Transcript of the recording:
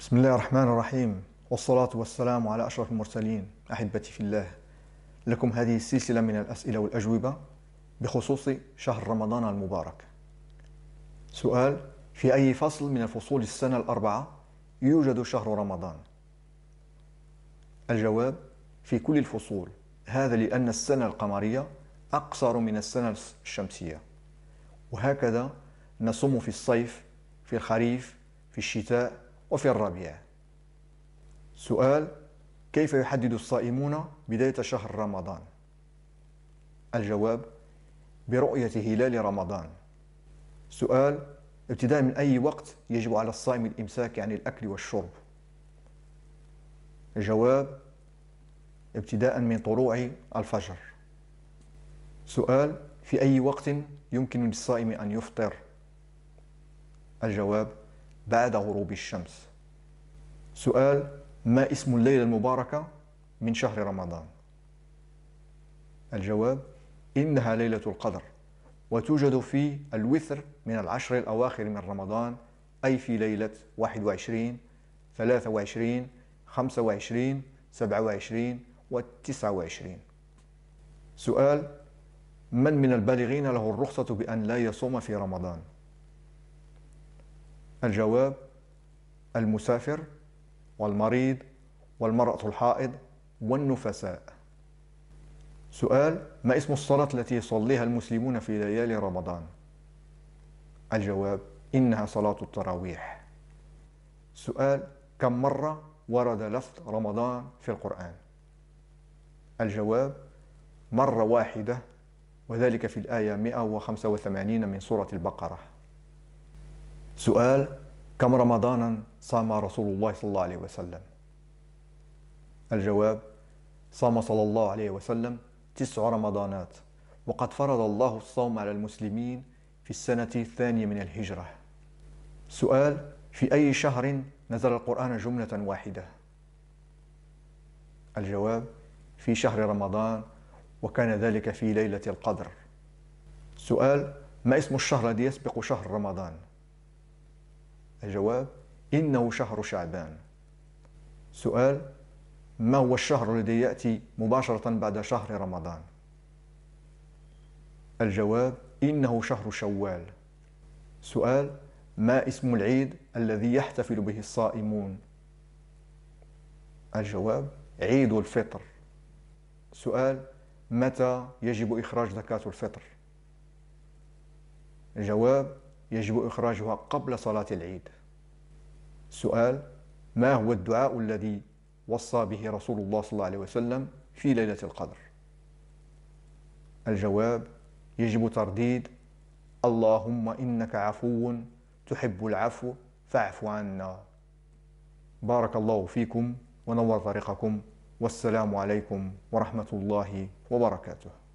بسم الله الرحمن الرحيم والصلاة والسلام على أشرف المرسلين أحبتي في الله لكم هذه السلسلة من الأسئلة والأجوبة بخصوص شهر رمضان المبارك سؤال في أي فصل من الفصول السنة الأربعة يوجد شهر رمضان الجواب في كل الفصول هذا لأن السنة القمرية أقصر من السنة الشمسية وهكذا نصوم في الصيف في الخريف في الشتاء وفي الربيع سؤال كيف يحدد الصائمون بداية شهر رمضان؟ الجواب برؤية هلال رمضان سؤال ابتداء من أي وقت يجب على الصائم الإمساك عن الأكل والشرب؟ الجواب ابتداء من طلوع الفجر سؤال في أي وقت يمكن للصائم أن يفطر؟ الجواب بعد غروب الشمس سؤال ما اسم الليلة المباركة من شهر رمضان الجواب إنها ليلة القدر وتوجد في الوتر من العشر الأواخر من رمضان أي في ليلة 21 23 25 27 و 29 سؤال من من البالغين له الرخصة بأن لا يصوم في رمضان؟ الجواب المسافر والمريض والمرأة الحائض والنفساء سؤال ما اسم الصلاة التي يصليها المسلمون في ليالي رمضان؟ الجواب إنها صلاة التراويح سؤال كم مرة ورد لفظ رمضان في القرآن؟ الجواب مرة واحدة وذلك في الآية 185 من سورة البقرة سؤال كم رمضانا صام رسول الله صلى الله عليه وسلم الجواب صام صلى الله عليه وسلم تسع رمضانات وقد فرض الله الصوم على المسلمين في السنة الثانية من الهجرة سؤال في أي شهر نزل القرآن جملة واحدة الجواب في شهر رمضان وكان ذلك في ليلة القدر سؤال ما اسم الشهر الذي يسبق شهر رمضان الجواب إنه شهر شعبان سؤال ما هو الشهر الذي يأتي مباشرة بعد شهر رمضان الجواب إنه شهر شوال سؤال ما اسم العيد الذي يحتفل به الصائمون الجواب عيد الفطر سؤال متى يجب إخراج زكاة الفطر الجواب يجب إخراجها قبل صلاة العيد سؤال ما هو الدعاء الذي وصى به رسول الله صلى الله عليه وسلم في ليلة القدر الجواب يجب ترديد اللهم إنك عفو تحب العفو فاعف عنا بارك الله فيكم ونور طريقكم والسلام عليكم ورحمة الله وبركاته